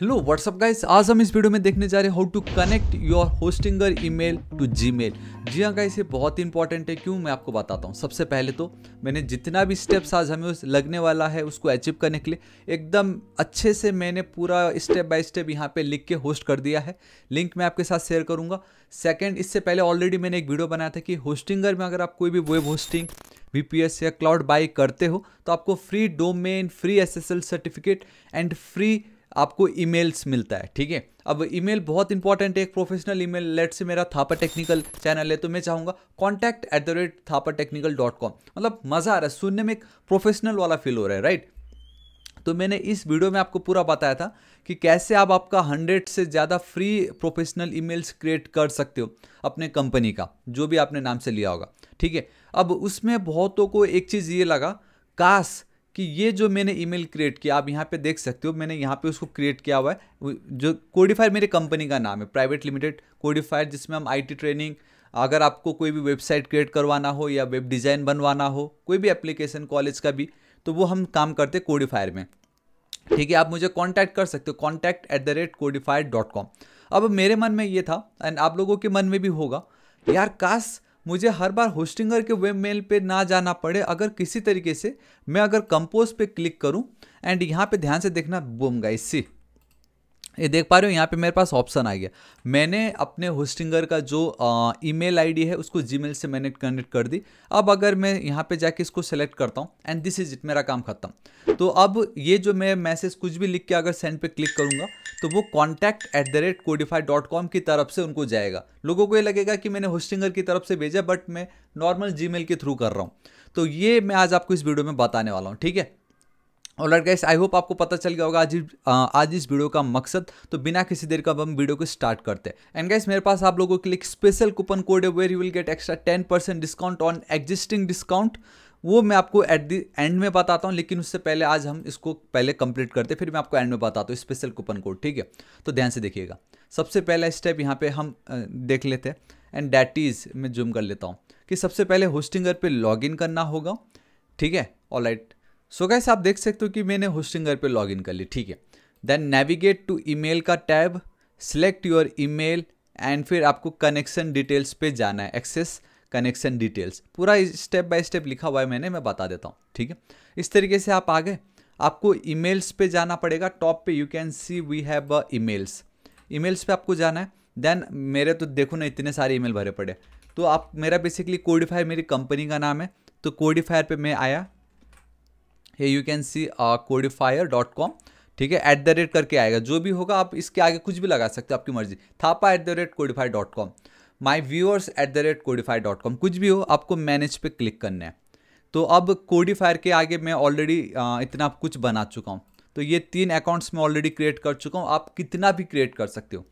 Hello what's up guys आज हम इस वीडियो में देखने जा रहे हैं how to connect your Hostinger email to Gmail जी हाँ गाइस ये बहुत ही इंपॉर्टेंट है क्यों मैं आपको बताता हूँ सबसे पहले तो मैंने जितना भी स्टेप्स आज हमें लगने वाला है उसको अचीव करने के लिए एकदम अच्छे से मैंने पूरा स्टेप बाय स्टेप यहाँ पे लिख के होस्ट कर दिया है लिंक मैं आपके साथ शेयर करूँगा सेकेंड इससे पहले ऑलरेडी मैंने एक वीडियो बनाया था कि होस्टिंगर में अगर आप कोई भी वेब होस्टिंग वी या क्लाउड बाई करते हो तो आपको free domain free S certificate and free आपको ईमेल्स मिलता है ठीक है अब ईमेल बहुत इंपॉर्टेंट है एक प्रोफेशनल ईमेल लेट से मेरा थापा टेक्निकल चैनल है तो मैं चाहूँगा contact at the rate Thapa technical dot com मतलब मज़ा आ रहा है सुनने में एक प्रोफेशनल वाला फील हो रहा है राइट तो मैंने इस वीडियो में आपको पूरा बताया था कि कैसे आप आपका हंड्रेड से ज़्यादा फ्री प्रोफेशनल ईमेल्स क्रिएट कर सकते हो अपने कंपनी का जो भी आपने नाम से लिया होगा ठीक है अब उसमें बहुतों को एक चीज़ ये लगा काश कि ये जो मैंने ईमेल क्रिएट किया आप यहाँ पे देख सकते हो मैंने यहाँ पे उसको क्रिएट किया हुआ है जो कोडिफायर मेरे कंपनी का नाम है प्राइवेट लिमिटेड कोडिफायर जिसमें हम आईटी ट्रेनिंग अगर आपको कोई भी वेबसाइट क्रिएट करवाना हो या वेब डिज़ाइन बनवाना हो कोई भी एप्लीकेशन कॉलेज का भी तो वो हम काम करते कोडिफायर में ठीक है आप मुझे कॉन्टैक्ट कर सकते हो contact at the rate codifier dot com अब मेरे मन में ये था एंड आप लोगों के मन में भी होगा यार काश मुझे हर बार होस्टिंगर के वेब मेल पर ना जाना पड़े अगर किसी तरीके से मैं अगर कंपोज पे क्लिक करूं एंड यहाँ पे ध्यान से देखना बूम गाइस सी ये देख पा रहे हो यहाँ पे मेरे पास ऑप्शन आ गया मैंने अपने होस्टिंगर का जो ईमेल आईडी है उसको जीमेल से मैंने कनेक्ट कर दी अब अगर मैं यहाँ पे जाके इसको सेलेक्ट करता हूँ एंड दिस इज इट मेरा काम खत्म तो अब ये जो मैं मैसेज कुछ भी लिख के अगर सेंड पे क्लिक करूँगा तो वो contact at the rate codify dot com की तरफ से उनको जाएगा लोगों को ये लगेगा कि मैंने होस्टिंगर की तरफ से भेजा बट मैं नॉर्मल जी के थ्रू कर रहा हूँ तो ये मैं आज आपको इस वीडियो में बताने वाला हूँ ठीक है और लड़का इस आई होप आपको पता चल गया होगा आज आज इस वीडियो का मकसद तो बिना किसी देर का हम वीडियो को स्टार्ट करते हैं एंड गाइस मेरे पास आप लोगों के लिए स्पेशल कूपन कोड है where you will get extra ten percent discount on existing discount वो मैं आपको एट दी एंड में बताता हूँ लेकिन उससे पहले आज हम इसको पहले कंप्लीट करते फिर मैं आपको एंड में बताता हूँ स्पेशल कूपन कोड ठीक है तो ध्यान से देखिएगा सबसे पहला स्टेप यहाँ पे हम देख लेते हैं एंड डैट इज़ मैं जूम कर लेता हूँ कि सबसे पहले होस्टिंगर पे लॉगिन करना होगा ठीक है ऑल राइट सो गैस आप देख सकते हो कि मैंने होस्टिंगर पे लॉगिन कर ली ठीक है देन नेविगेट टू ईमेल का tab select your email and फिर आपको कनेक्शन डिटेल्स पे जाना है एक्सेस कनेक्शन डिटेल्स पूरा स्टेप बाय स्टेप लिखा हुआ है मैंने मैं बता देता हूँ ठीक है इस तरीके से आप आ गए आपको ईमेल्स पे जाना पड़ेगा टॉप पे you can see we have emails emails पे आपको जाना है देन मेरे तो देखो ना इतने सारे ईमेल भरे पड़े तो आप मेरा बेसिकली कोडिफायर मेरी कंपनी का नाम है तो कोडिफायर पे मैं आया hey you can see codifier dot com ठीक है एट द रेट करके आएगा जो भी होगा आप इसके आगे कुछ भी लगा सकते हो आपकी मर्जी Thapa at the rate codifier dot com my viewers at the rate codify dot com कुछ भी हो आपको मैनेज पे क्लिक करना है तो अब कोडिफायर के आगे मैं ऑलरेडी इतना कुछ बना चुका हूँ तो ये तीन अकाउंट्स मैं ऑलरेडी क्रिएट कर चुका हूँ आप कितना भी क्रिएट कर सकते हो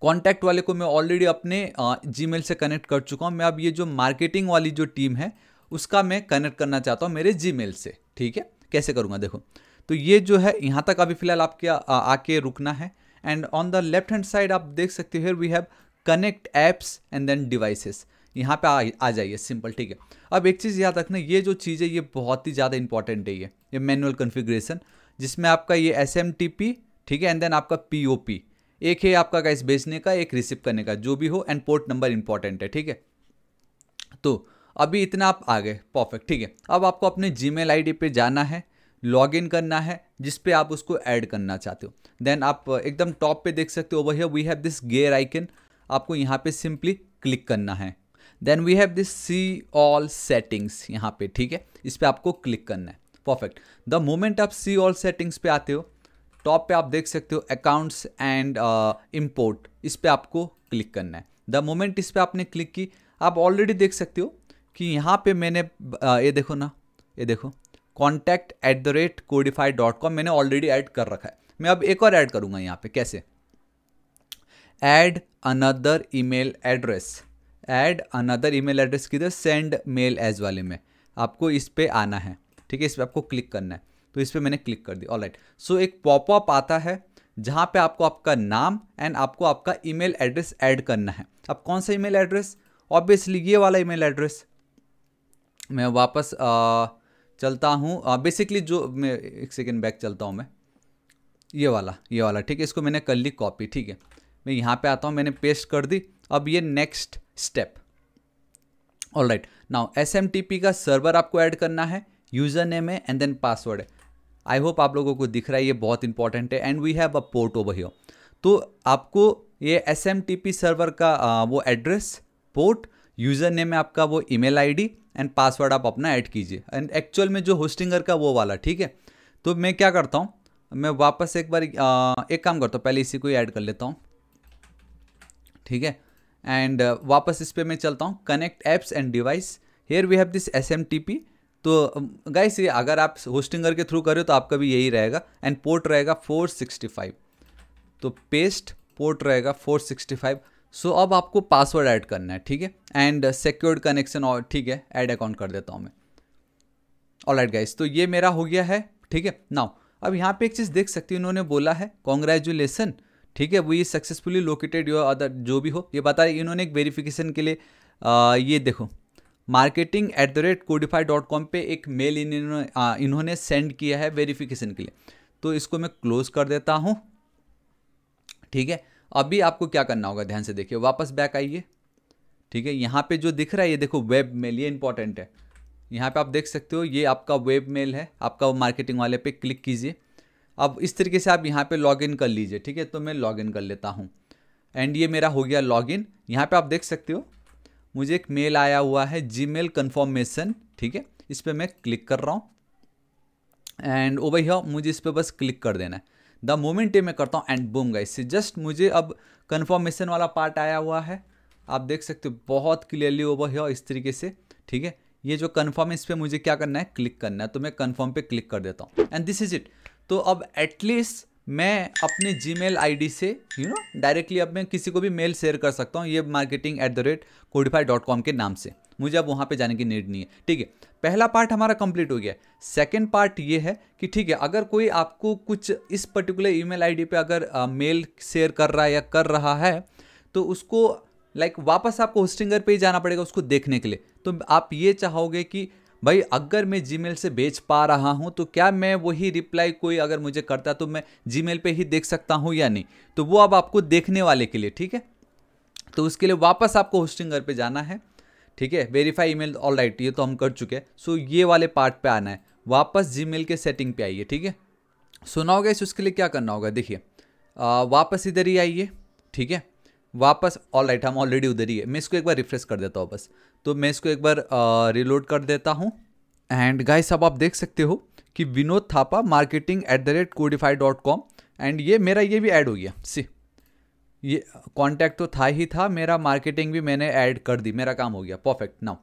कॉन्टैक्ट वाले को मैं ऑलरेडी अपने जी से कनेक्ट कर चुका हूँ मैं अब ये जो मार्केटिंग वाली जो टीम है उसका मैं कनेक्ट करना चाहता हूँ मेरे जी से ठीक है कैसे करूँगा देखो तो ये जो है यहाँ तक अभी फिलहाल आपके आके रुकना है and on the left hand side आप देख सकते हो we have connect apps and then devices यहाँ पे आ, आ जाइए सिंपल ठीक है अब एक चीज़ याद रखना ये जो चीज़ है ये बहुत ही ज़्यादा इंपॉर्टेंट है ये ये मैनुअल कॉन्फ़िगरेशन जिसमें आपका ये एस एम टी पी ठीक है एंड देन आपका पी ओ पी एक है आपका गैस भेजने का एक रिसीव करने का जो भी हो एंड पोर्ट नंबर इंपॉर्टेंट है ठीक है तो अभी इतना आप आ गए परफेक्ट ठीक है अब आपको अपने जी मेल आई पे जाना है लॉग इन करना है जिस पे आप उसको ऐड करना चाहते हो देन आप एकदम टॉप पे देख सकते हो वही we have this gear icon आपको यहाँ पे सिंपली क्लिक करना है then we have this see all settings यहाँ पे ठीक है इस पर आपको क्लिक करना है परफेक्ट द मोमेंट आप सी ऑल सेटिंग्स पे आते हो टॉप पे आप देख सकते हो अकाउंट्स एंड इम्पोर्ट इस पर आपको क्लिक करना है द मोमेंट इस पर आपने क्लिक की आप ऑलरेडी देख सकते हो कि यहाँ पे मैंने uh, ये देखो ना ये देखो contact at the rate codify dot com मैंने ऑलरेडी ऐड कर रखा है मैं अब एक और ऐड करूँगा यहाँ पे कैसे mail address add another email address की किधर सेंड मेल एज वाले में आपको इस पर आना है ठीक है इस पर आपको क्लिक करना है तो इस पर मैंने क्लिक कर दी ऑल राइट सो एक पॉपअप आता है जहाँ पे आपको आपका नाम एंड आपको आपका ईमेल एड्रेस ऐड करना है अब कौन सा ईमेल एड्रेस ऑब्वियसली ये वाला ईमेल एड्रेस मैं वापस आ, चलता हूँ बेसिकली जो मैं एक सेकेंड बैक चलता हूँ मैं ये वाला ये वाला ठीक है इसको मैंने कर ली कॉपी ठीक है मैं यहाँ पे आता हूँ मैंने पेस्ट कर दी अब ये next step all right now S का सर्वर आपको ऐड करना है यूज़र नेम है एंड देन पासवर्ड है आई होप आप लोगों को दिख रहा है ये बहुत इंपॉर्टेंट है and we have a port over here तो आपको ये एस सर्वर का आ, वो एड्रेस पोर्ट यूज़र नेम है आपका वो ईमेल आईडी एंड पासवर्ड आप अपना ऐड कीजिए एंड एक्चुअल में जो होस्टिंगर का वो वाला ठीक है तो मैं क्या करता हूँ मैं वापस एक बार आ, एक काम करता हूँ पहले इसी को ही ऐड कर लेता हूँ ठीक है एंड uh, वापस इस पर मैं चलता हूँ connect apps and device here we have this S M T P तो गाइस um, ये अगर आप होस्टिंग के थ्रू करें तो आपका भी यही रहेगा एंड पोर्ट रहेगा 465 तो पेस्ट पोर्ट रहेगा 465 सो so, अब आपको पासवर्ड ऐड करना है ठीक है एंड सिक्योर्ड कनेक्शन और ठीक है ऐड अकाउंट कर देता हूँ मैं ऑल राइट गाइस तो ये मेरा हो गया है ठीक है नाउ अब यहाँ पे एक चीज़ देख सकती हूँ इन्होंने बोला है कॉन्ग्रेचुलेसन ठीक है वो ये सक्सेसफुली लोकेटेड योर अदर जो भी हो ये बता रहे इन्होंने एक वेरिफिकेशन के लिए आ, ये देखो marketing at the rate codify dot com पर एक मेल इन्होंने इन्होंने सेंड किया है वेरिफिकेशन के लिए तो इसको मैं क्लोज कर देता हूँ ठीक है अभी आपको क्या करना होगा ध्यान से देखिए वापस बैक आइए ठीक है यहाँ पे जो दिख रहा है ये देखो वेब मेल ये इंपॉर्टेंट है यहाँ पे आप देख सकते हो ये आपका वेब मेल है आपका मार्केटिंग वाले पे क्लिक कीजिए अब इस तरीके से आप यहाँ पे लॉगिन कर लीजिए ठीक है तो मैं लॉगिन कर लेता हूँ एंड ये मेरा हो गया लॉगिन यहाँ पे आप देख सकते हो मुझे एक मेल आया हुआ है जी मेल कन्फर्मेशन ठीक है इस पर मैं क्लिक कर रहा हूँ एंड ओ भैया मुझे इस पर बस क्लिक कर देना है द मोमेंट ये मैं करता हूँ एंड बूम गाइस से जस्ट मुझे अब कन्फर्मेशन वाला पार्ट आया हुआ है आप देख सकते हो बहुत क्लियरली ओवर है इस तरीके से ठीक है ये जो कन्फर्म इस पर मुझे क्या करना है क्लिक करना है तो मैं कन्फर्म पे क्लिक कर देता हूँ एंड दिस इज इट तो अब एटलीस्ट मैं अपने जी मेल से यू नो डायरेक्टली अब मैं किसी को भी मेल शेयर कर सकता हूँ ये marketing at the rate codify dot com के नाम से मुझे अब वहाँ पे जाने की नीड नहीं है ठीक है पहला पार्ट हमारा कंप्लीट हो गया सेकंड पार्ट ये है कि ठीक है अगर कोई आपको कुछ इस पर्टिकुलर ईमेल आईडी पे अगर मेल शेयर कर रहा है या कर रहा है तो उसको लाइक like, वापस आपको होस्टिंगर पे ही जाना पड़ेगा उसको देखने के लिए तो आप ये चाहोगे कि भाई अगर मैं जी से बेच पा रहा हूँ तो क्या मैं वही रिप्लाई कोई अगर मुझे करता तो मैं जी मेल ही देख सकता हूँ या नहीं तो वो अब आपको देखने वाले के लिए ठीक है तो उसके लिए वापस आपको होस्टिंगर पे जाना है ठीक है वेरीफाई ईमेल ऑल राइट ये तो हम कर चुके हैं सो ये वाले पार्ट पे आना है वापस जी के सेटिंग पे आइए ठीक है सुना होगा गैस उसके लिए क्या करना होगा देखिए वापस इधर ही आइए ठीक है वापस ऑल राइट हम ऑलरेडी उधर ही है मैं इसको एक बार रिफ्रेश कर देता हूँ बस तो मैं इसको एक बार रिलोड कर देता हूँ एंड गाइस अब आप देख सकते हो कि Vinod Thapa marketing at the rate codify dot com and ये मेरा ये भी ऐड हो गया सी ये कॉन्टैक्ट तो था ही था मेरा मार्केटिंग भी मैंने ऐड कर दी मेरा काम हो गया परफेक्ट नाउ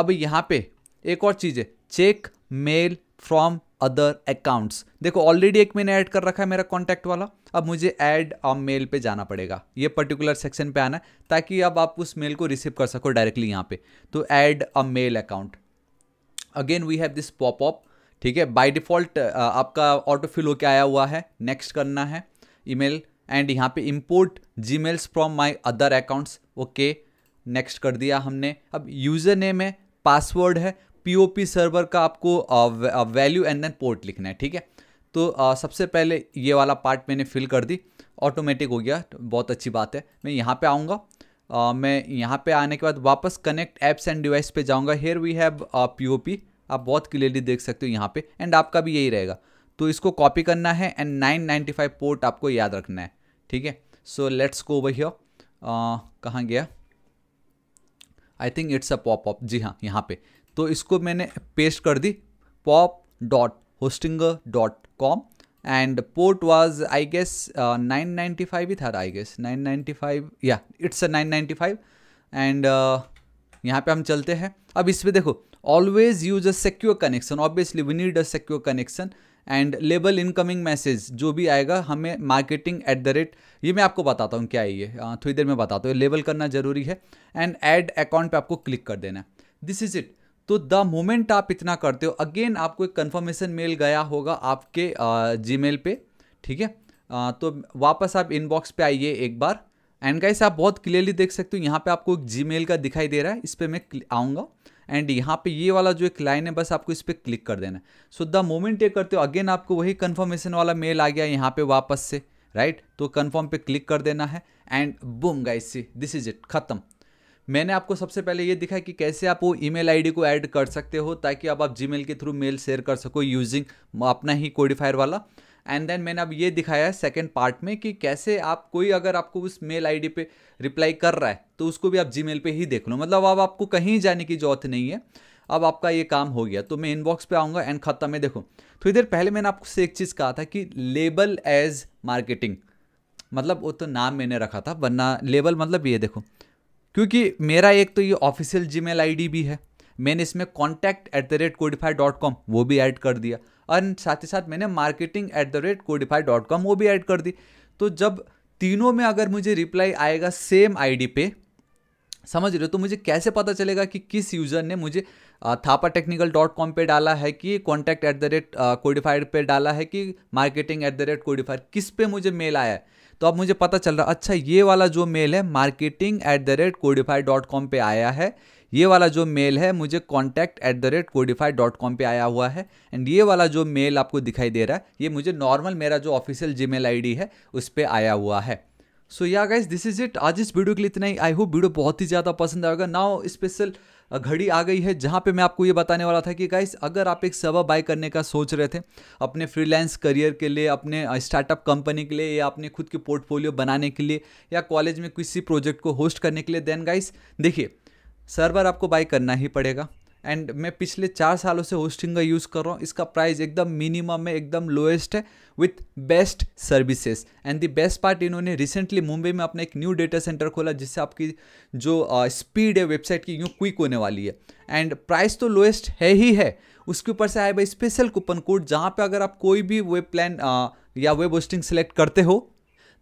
अब यहाँ पे एक और चीज़ है check mail from other accounts देखो ऑलरेडी एक मैंने ऐड कर रखा है मेरा कॉन्टैक्ट वाला अब मुझे ऐड और मेल पे जाना पड़ेगा ये पर्टिकुलर सेक्शन पे आना है ताकि अब आप उस मेल को रिसीव कर सको डायरेक्टली यहाँ पे तो add a mail account again we have this pop up ठीक है बाय डिफ़ॉल्ट uh, आपका ऑटो फिल होके आया हुआ है नेक्स्ट करना है ईमेल एंड यहाँ पे import G mails from my other accounts okay next कर दिया हमने अब यूज़र नेम है पासवर्ड है पीओपी सर्वर का आपको वैल्यू एंड देन पोर्ट लिखना है ठीक है तो आ, सबसे पहले ये वाला पार्ट मैंने फिल कर दी ऑटोमेटिक हो गया तो बहुत अच्छी बात है मैं यहाँ पे आऊँगा मैं यहाँ पे आने के बाद वापस कनेक्ट एप्स एंड डिवाइस पे जाऊँगा हेयर वी हैव पी आप बहुत क्लियरली देख सकते हो यहाँ पे एंड आपका भी यही रहेगा तो इसको कॉपी करना है एंड 995 पोर्ट आपको याद रखना है ठीक है so let's go over here कहाँ गया I think it's a pop up जी हाँ यहाँ पे तो इसको मैंने पेस्ट कर दी pop dot hosting dot com and port was I guess nine ninety five ही था I guess nine ninety five या it's a nine ninety five and यहाँ पे हम चलते हैं अब इस पर देखो always use a secure connection obviously we need a secure connection and label incoming message जो भी आएगा हमें मार्केटिंग एट द रेट ये मैं आपको बताता हूँ क्या है ये हाँ, थोड़ी देर में बताता हूँ लेबल करना जरूरी है एंड एड अकाउंट पे आपको क्लिक कर देना दिस इज़ इट तो द मोमेंट आप इतना करते हो अगेन आपको एक कन्फर्मेशन मेल गया होगा आपके जी पे ठीक है तो वापस आप इनबॉक्स पे आइए एक बार एंड गाइस आप बहुत क्लियरली देख सकते हो यहाँ पे आपको एक जी का दिखाई दे रहा है इस पर मैं आऊँगा एंड यहाँ पे ये वाला जो एक लाइन है बस आपको इस पर क्लिक कर देना है सो द मोमेंट ये करते हो अगेन आपको वही कन्फर्मेशन वाला मेल आ गया यहाँ पे वापस से राइट right? तो कन्फर्म पे क्लिक कर देना है and boom guys see this is it खत्म मैंने आपको सबसे पहले ये दिखा कि कैसे आप वो ईमेल आईडी को ऐड कर सकते हो ताकि अब आप जीमेल के थ्रू मेल शेयर कर सको यूजिंग अपना ही कोडिफायर वाला एंड देन मैंने अब ये दिखाया है सेकेंड पार्ट में कि कैसे आप कोई अगर आपको उस मेल आईडी पे रिप्लाई कर रहा है तो उसको भी आप जीमेल पे ही देख लो मतलब अब आपको कहीं जाने की जरूरत नहीं है अब आपका ये काम हो गया तो मैं इनबॉक्स पे आऊँगा एंड ख़त्म में देखो थोड़ी तो देर पहले मैंने आपको से एक चीज़ कहा था कि लेबल एज मार्केटिंग मतलब वो तो नाम मैंने रखा था वरना लेबल मतलब ये देखो क्योंकि मेरा एक तो ये ऑफिशियल जी मेल भी है मैंने इसमें contact at the rate codify dot com वो भी ऐड कर दिया और साथ ही साथ मैंने marketing at the rate codify dot com वो भी ऐड कर दी तो जब तीनों में अगर मुझे रिप्लाई आएगा सेम आईडी पे समझ रहे हो तो मुझे कैसे पता चलेगा कि किस यूज़र ने मुझे थापा टेक्निकल डॉट कॉम पर डाला है कि contact at the rate codified पर डाला है कि marketing at the rate codified किस पे मुझे मेल आया है तो अब मुझे पता चल रहा अच्छा ये वाला जो मेल है marketing at the rate codify dot com पर आया है ये वाला जो मेल है मुझे contact at the rate codify dot com पर आया हुआ है एंड ये वाला जो मेल आपको दिखाई दे रहा है ये मुझे नॉर्मल मेरा जो ऑफिशियल जी मेल है उस पर आया हुआ है सो yeah guys this is it आज इस वीडियो के लिए इतना ही आई होप वीडियो बहुत ही ज़्यादा पसंद आएगा नाउ स्पेशल घड़ी आ गई है जहाँ पे मैं आपको ये बताने वाला था कि गाइस अगर आप एक सवा बाय करने का सोच रहे थे अपने फ्रीलांस करियर के लिए अपने स्टार्टअप कंपनी के लिए या अपने खुद के पोर्टफोलियो बनाने के लिए या कॉलेज में किसी प्रोजेक्ट को होस्ट करने के लिए देन गाइस देखिए सर्वर आपको बाय करना ही पड़ेगा एंड मैं पिछले चार सालों से होस्टिंग का यूज़ कर रहा हूँ इसका प्राइस एकदम मिनिमम है एकदम लोएस्ट है with best services and the best part इन्होंने रिसेंटली मुंबई में अपना एक न्यू डेटा सेंटर खोला जिससे आपकी जो स्पीड uh, है वेबसाइट की यूँ क्विक होने वाली है एंड प्राइस तो लोएस्ट है ही है उसके ऊपर से आया भाई स्पेशल कूपन कोड जहाँ पे अगर आप कोई भी वेब प्लान या वेब होस्टिंग सेलेक्ट करते हो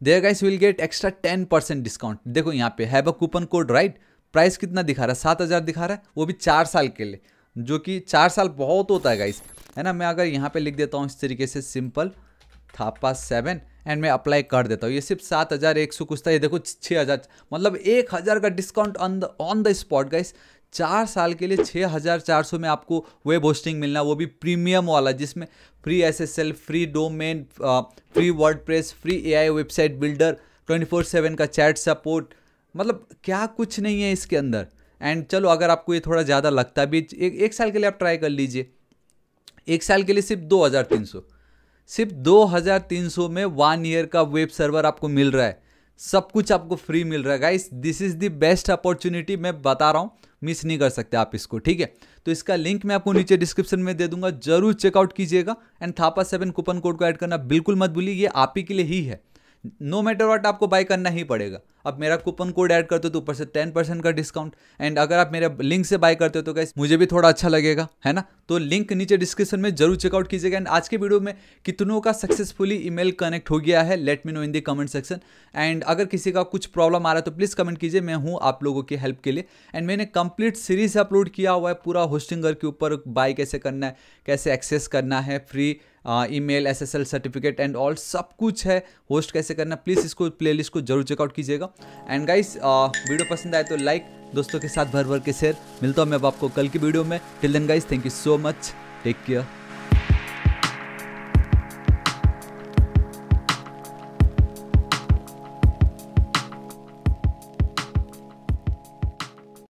there guys will get extra ten percent discount देखो यहाँ पे have a coupon code right price कितना दिखा रहा है सात हज़ार दिखा रहा है वो भी चार साल के लिए जो कि चार साल बहुत होता है गाइस है ना मैं अगर यहाँ पे लिख देता हूँ इस तरीके से सिंपल थापा सेवन एंड मैं अप्लाई कर देता हूँ ये सिर्फ सात हज़ार एक सौ कुछ था ये देखो छः हज़ार मतलब एक हज़ार का discount on the on the spot guys चार साल के लिए छः हज़ार चार सौ में आपको वेब होस्टिंग मिलना वो भी प्रीमियम वाला जिसमें free L free domain free press free I website builder twenty four seven का चैट सपोर्ट मतलब क्या कुछ नहीं है इसके अंदर एंड चलो अगर आपको ये थोड़ा ज़्यादा लगता भी एक एक साल के लिए आप ट्राई कर लीजिए एक साल के लिए सिर्फ दो हज़ार तीन सौ सिर्फ दो हज़ार तीन सौ में वन ईयर का वेब सर्वर आपको मिल रहा है सब कुछ आपको फ्री मिल रहा है guys this is the best opportunity मैं बता रहा हूँ मिस नहीं कर सकते आप इसको ठीक है तो इसका लिंक मैं आपको नीचे डिस्क्रिप्शन में दे दूंगा जरूर चेकआउट कीजिएगा and Thapa seven coupon code को ऐड करना बिल्कुल मत भूलिए ये आप ही के लिए ही है नो मैटर वॉट आपको बाय करना ही पड़ेगा आप मेरा कूपन कोड ऐड करते हो तो ऊपर से टेन परसेंट का डिस्काउंट एंड अगर आप मेरे लिंक से बाय करते हो तो कैसे मुझे भी थोड़ा अच्छा लगेगा है ना तो लिंक नीचे डिस्क्रिप्शन में जरूर चेकआउट कीजिएगा एंड आज के वीडियो में कितनों का सक्सेसफुली ईमेल कनेक्ट हो गया है let me know in the comment section and अगर किसी का कुछ प्रॉब्लम आ रहा है तो प्लीज़ कमेंट कीजिए मैं हूँ आप लोगों की हेल्प के लिए एंड मैंने कंप्लीट सीरीज अपलोड किया हुआ है पूरा होस्टिंगर के ऊपर बाय कैसे करना है कैसे एक्सेस करना है free email certificate and all सब कुछ है होस्ट कैसे करना प्लीज़ इसको प्लेलिस्ट को जरूर चेकआउट कीजिएगा एंड गाइस uh, वीडियो पसंद आए तो लाइक दोस्तों के साथ भर भर के शेयर मिलता हूँ मैं अब आपको कल की वीडियो में till then guys thank you so much take care